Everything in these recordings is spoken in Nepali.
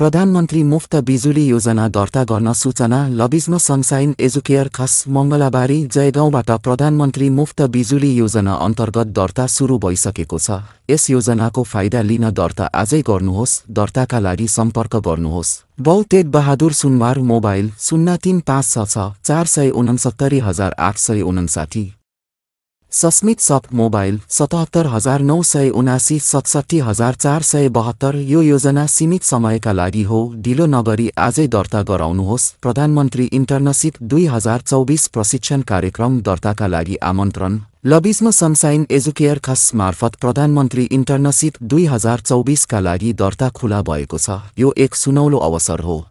प्रधानमन्त्री मुफ्त बिजुली योजना दर्ता गर्न सूचना लबिज्म सनसाइन एजुकेयर खस मङ्गलाबारी जयगाउँबाट प्रधानमन्त्री मुफ्त बिजुली योजना अन्तर्गत दर्ता सुरु भइसकेको छ यस योजनाको फाइदा लिन दर्ता आजै गर्नुहोस् दर्ताका लागि सम्पर्क गर्नुहोस् तेग बहादुर सुनवार मोबाइल शून्य तिन पाँच छ छ चार सय उनसत्तरी हजार आठ सय उनसाठी सस्मित सप मोबाइल सतहत्तर हजार नौ सय उनासी सतसट्ठी हजार चार सय बहत्तर यो योजना सीमित समयका लागि हो ढिलो नगरी आजै दर्ता गराउनुहोस् प्रधानमन्त्री इन्टर्नसिप दुई हजार चौबिस प्रशिक्षण कार्यक्रम दर्ताका लागि आमन्त्रण लबिज्म सनसाइन एजुकेयर खस मार्फत प्रधानमन्त्री इन्टर्नसिप दुई हजार चौबिसका लागि दर्ता खुला भएको छ यो एक सुनौलो अवसर हो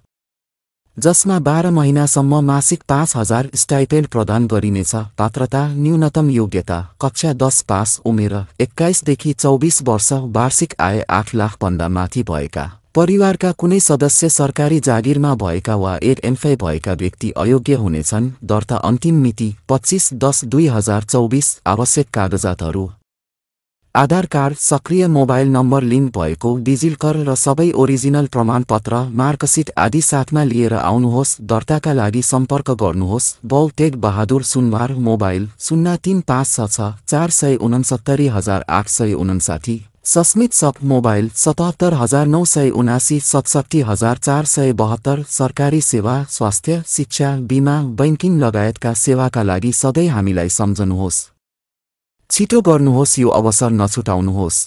जसमा बाह्र महिनासम्म मासिक पाँच हजार स्टाइपेन्ड प्रदान गरिनेछ पात्रता न्यूनतम योग्यता कक्षा दस पास उमेर एक्काइसदेखि चौबिस वर्ष वार्षिक आय आठ लाखभन्दा माथि भएका परिवारका कुनै सदस्य सरकारी जागिरमा भएका वा एडएनफाई भएका व्यक्ति अयोग्य हुनेछन् दर्ता अन्तिम मिति पच्चिस दस दुई हजार चौबिस आवश्यक कागजातहरू आधार कार्ड सक्रिय मोबाइल नम्बर लिङ्क भएको डिजिलकर र सबै ओरिजिनल प्रमाणपत्र मार्कसिट आदि साथमा लिएर आउनुहोस् दर्ताका लागि सम्पर्क गर्नुहोस् बौटेक बहादुर सुनवार मोबाइल शून्य तिन पाँच छ छ चार सय उनसत्तरी हजार आठ सय उनसाठी सस्मित सप मोबाइल सतहत्तर हजार नौ सय उनासी सतसट्ठी हजार चार सय बहत्तर सरकारी सेवा स्वास्थ्य शिक्षा बिमा बैङ्किङ लगायतका सेवाका लागि सधैँ हामीलाई सम्झनुहोस् छिटो गर्नुहोस् यो अवसर नछुटाउनुहोस्